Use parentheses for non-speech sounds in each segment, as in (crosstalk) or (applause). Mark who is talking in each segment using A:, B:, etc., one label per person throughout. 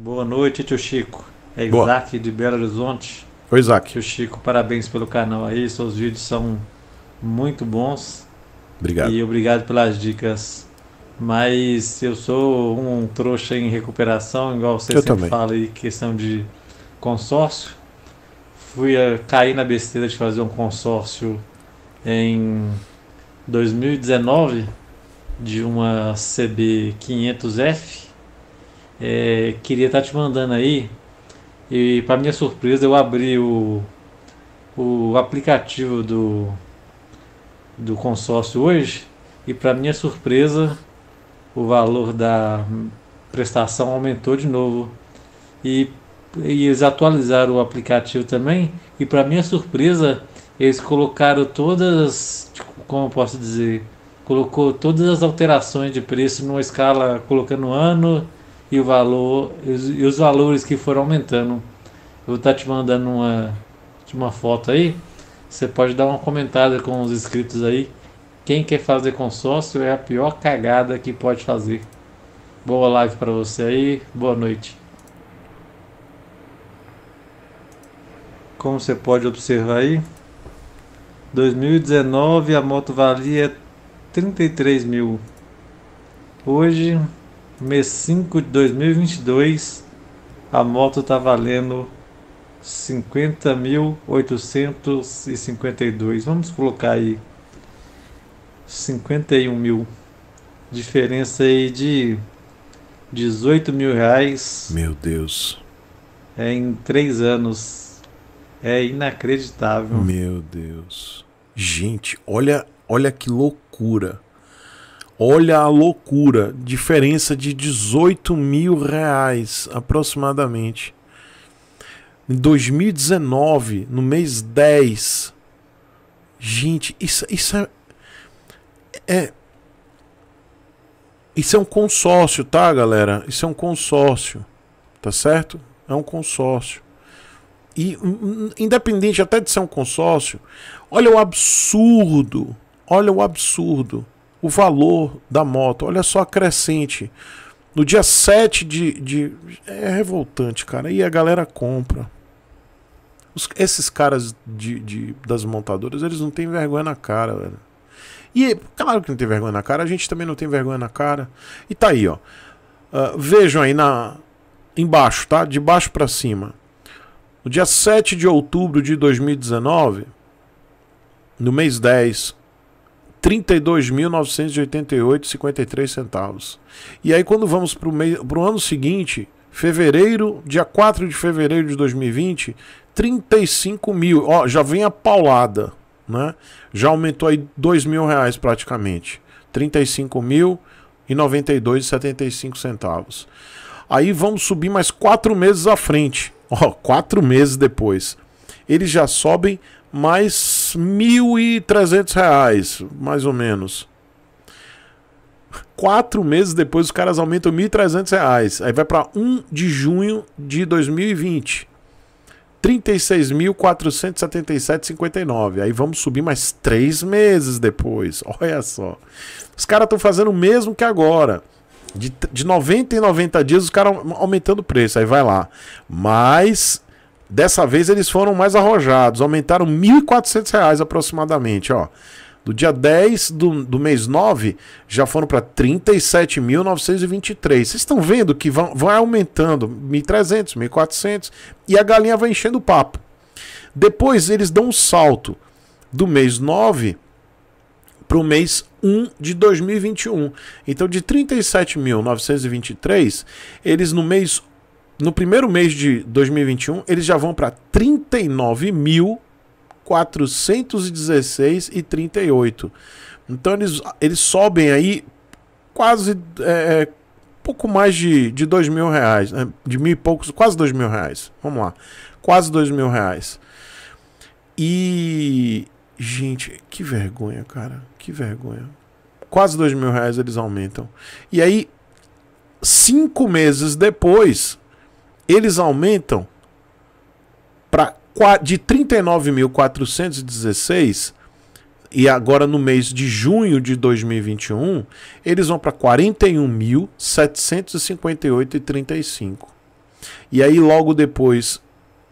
A: Boa noite, tio Chico. É Isaac Boa. de Belo Horizonte. Oi, Isaac. Tio Chico, parabéns pelo canal aí. Seus vídeos são muito bons. Obrigado. E obrigado pelas dicas. Mas eu sou um trouxa em recuperação, igual você eu sempre também. fala aí, questão de consórcio. Fui a, eh, cair na besteira de fazer um consórcio em 2019 de uma CB500F é, queria estar tá te mandando aí. E para minha surpresa eu abri o, o aplicativo do, do consórcio hoje. E para minha surpresa o valor da prestação aumentou de novo. E, e eles atualizaram o aplicativo também. E para minha surpresa eles colocaram todas, tipo, como posso dizer, colocou todas as alterações de preço numa escala colocando ano e o valor e os, e os valores que foram aumentando. Eu vou estar tá te mandando uma, uma foto aí. Você pode dar uma comentada com os inscritos aí. Quem quer fazer consórcio é a pior cagada que pode fazer. Boa live para você aí. Boa noite. Como você pode observar aí, 2019 a moto valia 33 mil. Hoje mês 5 de 2022, a moto está valendo 50.852. Vamos colocar aí 51 mil. Diferença aí de 18 mil reais. Meu Deus. É em três anos. É inacreditável.
B: Meu Deus. Gente, olha, olha que loucura. Olha a loucura, diferença de 18 mil reais aproximadamente. Em 2019, no mês 10. Gente, isso, isso é, é. Isso é um consórcio, tá, galera? Isso é um consórcio, tá certo? É um consórcio. E hum, hum, independente até de ser um consórcio, olha o absurdo, olha o absurdo o valor da moto. Olha só a crescente. No dia 7 de, de. É revoltante, cara. E a galera compra. Os, esses caras de, de, das montadoras, eles não têm vergonha na cara, velho. E claro que não tem vergonha na cara, a gente também não tem vergonha na cara. E tá aí, ó. Uh, vejam aí na embaixo, tá? De baixo para cima. No dia 7 de outubro de 2019, no mês 10, 32.988,53 centavos. E aí quando vamos para o ano seguinte, fevereiro, dia 4 de fevereiro de 2020, 35 mil. Ó, já vem a paulada, né? Já aumentou aí 2 mil reais praticamente. 35 mil e 92,75 centavos. Aí vamos subir mais quatro meses à frente. Ó, quatro meses depois. Eles já sobem mais R$ reais, mais ou menos. Quatro meses depois, os caras aumentam R$ reais. Aí vai para 1 de junho de 2020. 36.477,59. Aí vamos subir mais três meses depois. (laughs) Olha só. Os caras estão fazendo o mesmo que agora. De, de 90 em 90 dias, os caras aumentando o preço. Aí vai lá. Mais Dessa vez eles foram mais arrojados, aumentaram R$ 1.400 aproximadamente, ó. Do dia 10 do, do mês 9, já foram para R$ 37.923. Vocês estão vendo que vão, vai aumentando 1.300, 1.400 e a galinha vai enchendo o papo. Depois eles dão um salto do mês 9 para o mês 1 de 2021. Então, de R$ 37.923, eles no mês no primeiro mês de 2021, eles já vão para 39.416,38. Então eles, eles sobem aí quase é, é, pouco mais de, de dois mil reais, né? de mil e poucos, quase dois mil reais. Vamos lá, quase dois mil reais. E gente, que vergonha, cara, que vergonha. Quase dois mil reais eles aumentam. E aí, cinco meses depois, eles aumentam para de 39.416 e agora no mês de junho de 2021, eles vão para 41.758,35. E aí logo depois,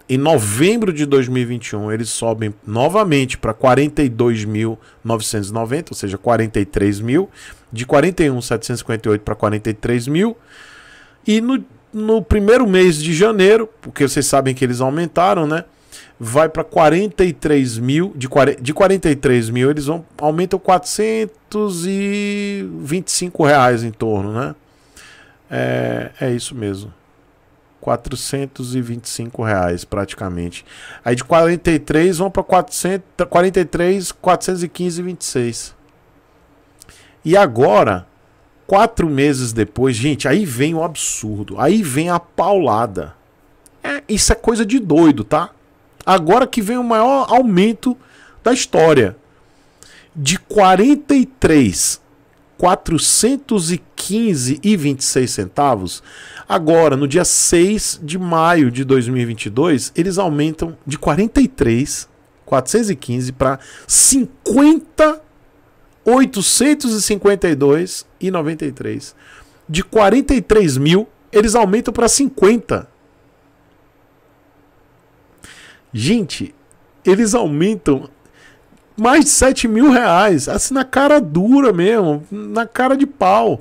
B: em novembro de 2021, eles sobem novamente para 42.990, ou seja, 43 mil, de 41.758 para 43 mil. E no no primeiro mês de janeiro, porque vocês sabem que eles aumentaram, né? Vai para 43 mil, de, de 43 mil eles vão, aumentam 425 reais em torno, né? É, é isso mesmo. 425 reais praticamente. Aí de 43 vão para 400, 43, 415,26. E agora Quatro meses depois, gente, aí vem o absurdo, aí vem a paulada. É, isso é coisa de doido, tá? Agora que vem o maior aumento da história. De 43 415,26 centavos, agora no dia 6 de maio de 2022, eles aumentam de 43 415 para 50 852,93. De 43 mil, eles aumentam para 50. Gente, eles aumentam mais de 7 mil reais. Assim, na cara dura mesmo, na cara de pau.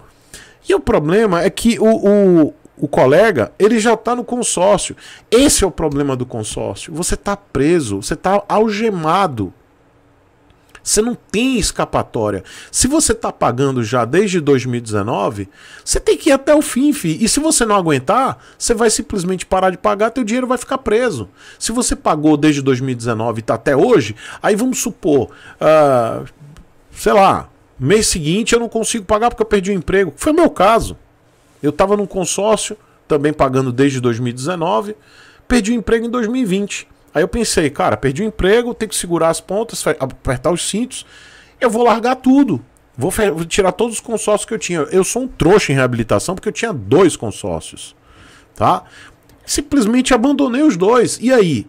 B: E o problema é que o, o, o colega, ele já está no consórcio. Esse é o problema do consórcio. Você está preso, você está algemado. Você não tem escapatória. Se você está pagando já desde 2019, você tem que ir até o fim, fi. E se você não aguentar, você vai simplesmente parar de pagar, teu dinheiro vai ficar preso. Se você pagou desde 2019 e está até hoje, aí vamos supor, uh, sei lá, mês seguinte eu não consigo pagar porque eu perdi o emprego. Foi o meu caso. Eu estava num consórcio, também pagando desde 2019, perdi o emprego em 2020. Aí eu pensei, cara, perdi o emprego, tenho que segurar as pontas, apertar os cintos, eu vou largar tudo. Vou, vou tirar todos os consórcios que eu tinha. Eu sou um trouxa em reabilitação porque eu tinha dois consórcios, tá? Simplesmente abandonei os dois. E aí?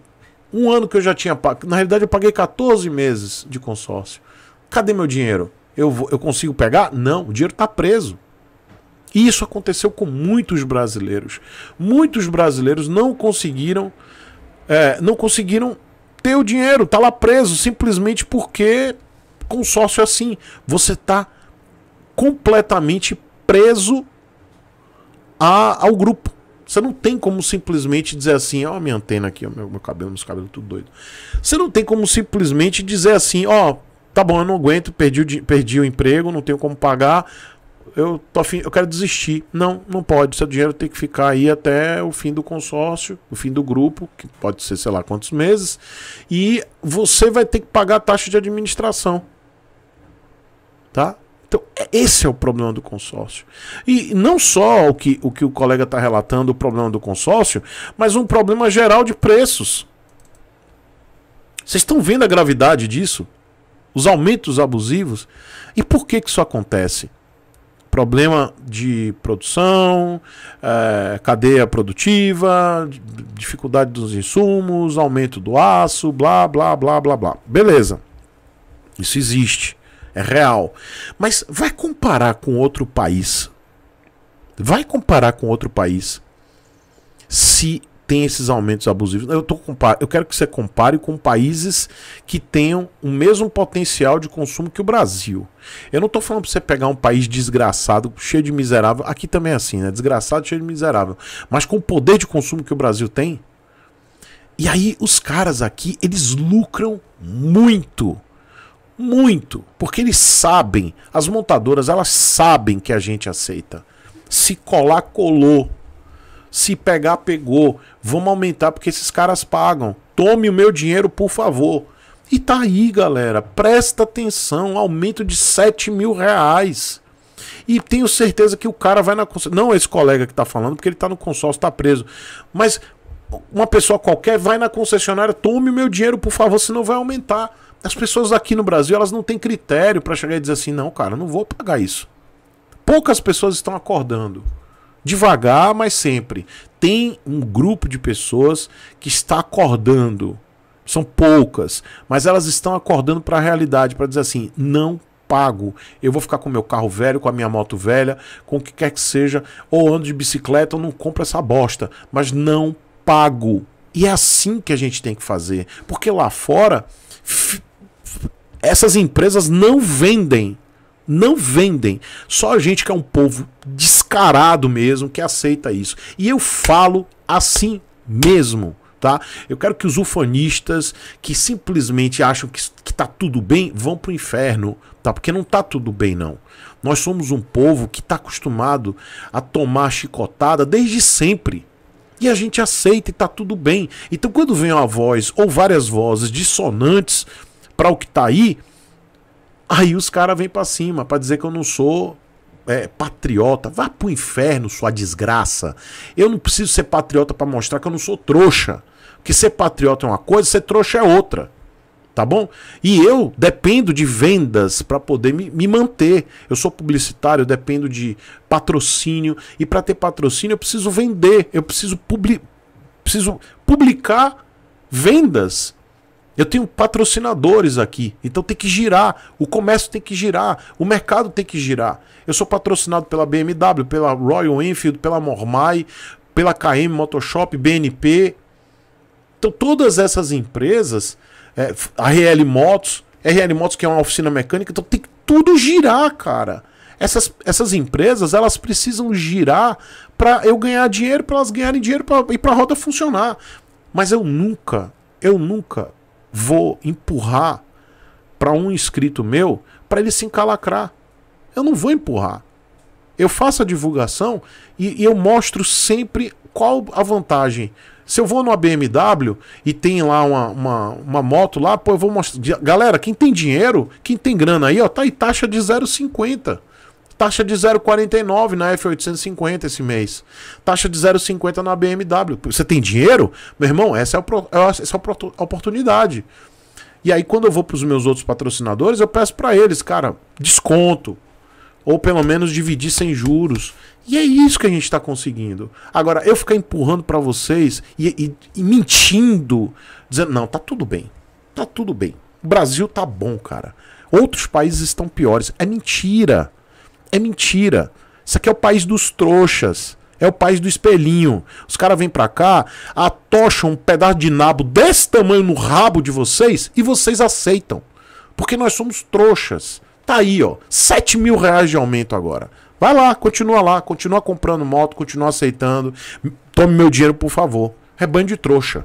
B: Um ano que eu já tinha pago. Na realidade, eu paguei 14 meses de consórcio. Cadê meu dinheiro? Eu, vou, eu consigo pegar? Não, o dinheiro está preso. E isso aconteceu com muitos brasileiros. Muitos brasileiros não conseguiram é, não conseguiram ter o dinheiro, tá lá preso simplesmente porque consórcio é assim. Você tá completamente preso a, ao grupo. Você não tem como simplesmente dizer assim, ó, oh, minha antena aqui, meu, meu cabelo, meus cabelos tudo doido. Você não tem como simplesmente dizer assim, ó, oh, tá bom, eu não aguento, perdi o, perdi o emprego, não tenho como pagar, eu, tô afim, eu quero desistir. Não, não pode. Seu dinheiro tem que ficar aí até o fim do consórcio, o fim do grupo, que pode ser sei lá quantos meses, e você vai ter que pagar a taxa de administração. Tá? Então, é, esse é o problema do consórcio. E não só o que o, que o colega está relatando, o problema do consórcio, mas um problema geral de preços. Vocês estão vendo a gravidade disso? Os aumentos abusivos? E por que, que isso acontece? problema de produção, é, cadeia produtiva, dificuldade dos insumos, aumento do aço, blá, blá, blá, blá, blá. Beleza. Isso existe. É real. Mas vai comparar com outro país. Vai comparar com outro país. Se tem esses aumentos abusivos. Eu, tô eu quero que você compare com países que tenham o mesmo potencial de consumo que o Brasil. Eu não estou falando para você pegar um país desgraçado, cheio de miserável. Aqui também é assim, né? Desgraçado, cheio de miserável. Mas com o poder de consumo que o Brasil tem. E aí os caras aqui, eles lucram muito. Muito. Porque eles sabem, as montadoras, elas sabem que a gente aceita. Se colar, colou. Se pegar, pegou. Vamos aumentar porque esses caras pagam. Tome o meu dinheiro, por favor. E tá aí, galera. Presta atenção. Aumento de 7 mil reais. E tenho certeza que o cara vai na consórcio. Não esse colega que tá falando, porque ele tá no consórcio, tá preso. Mas uma pessoa qualquer vai na concessionária, tome o meu dinheiro, por favor, senão vai aumentar. As pessoas aqui no Brasil, elas não têm critério para chegar e dizer assim: não, cara, não vou pagar isso. Poucas pessoas estão acordando. Devagar, mas sempre. Tem um grupo de pessoas que está acordando. São poucas, mas elas estão acordando para a realidade, para dizer assim: não pago. Eu vou ficar com meu carro velho, com a minha moto velha, com o que quer que seja, ou ando de bicicleta, ou não compro essa bosta, mas não pago. E é assim que a gente tem que fazer, porque lá fora essas empresas não vendem não vendem. Só a gente que é um povo descarado mesmo que aceita isso. E eu falo assim mesmo. Tá? Eu quero que os ufanistas que simplesmente acham que, que tá tudo bem vão pro inferno, tá? Porque não tá tudo bem, não. Nós somos um povo que está acostumado a tomar chicotada desde sempre. E a gente aceita e tá tudo bem. Então, quando vem uma voz ou várias vozes dissonantes para o que tá aí, Aí os caras vêm para cima para dizer que eu não sou é, patriota. Vá pro inferno, sua desgraça. Eu não preciso ser patriota para mostrar que eu não sou trouxa. Porque ser patriota é uma coisa, ser trouxa é outra. Tá bom? E eu dependo de vendas para poder me, me manter. Eu sou publicitário, eu dependo de patrocínio. E para ter patrocínio, eu preciso vender. Eu preciso, publi preciso publicar vendas eu tenho patrocinadores aqui, então tem que girar. O comércio tem que girar, o mercado tem que girar. Eu sou patrocinado pela BMW, pela Royal Enfield, pela Mormai, pela KM Motoshop, BNP. Então todas essas empresas, é, a RL Motos, RL Motos que é uma oficina mecânica, então tem que tudo girar, cara. Essas, essas empresas elas precisam girar para eu ganhar dinheiro, para elas ganharem dinheiro pra, e para a roda funcionar. Mas eu nunca, eu nunca vou empurrar para um inscrito meu para ele se encalacrar. Eu não vou empurrar. Eu faço a divulgação e, e eu mostro sempre qual a vantagem. Se eu vou numa BMW e tem lá uma, uma, uma, moto lá, pô, eu vou mostrar. Galera, quem tem dinheiro, quem tem grana aí, ó, tá aí taxa de 0,50. Taxa de 0,49 na F850 esse mês. Taxa de 0,50 na BMW. Você tem dinheiro? Meu irmão, essa é, o é, essa é a oportunidade. E aí, quando eu vou para os meus outros patrocinadores, eu peço para eles, cara, desconto. Ou pelo menos dividir sem juros. E é isso que a gente está conseguindo. Agora, eu ficar empurrando para vocês e, e, e mentindo, dizendo, não, tá tudo bem. Tá tudo bem. O Brasil tá bom, cara. Outros países estão piores. É mentira. É mentira. Isso aqui é o país dos trouxas. É o país do espelhinho. Os caras vêm pra cá, atocham um pedaço de nabo desse tamanho no rabo de vocês e vocês aceitam. Porque nós somos trouxas. Tá aí, ó. 7 mil reais de aumento agora. Vai lá, continua lá, continua comprando moto, continua aceitando. Tome meu dinheiro, por favor. É banho de trouxa.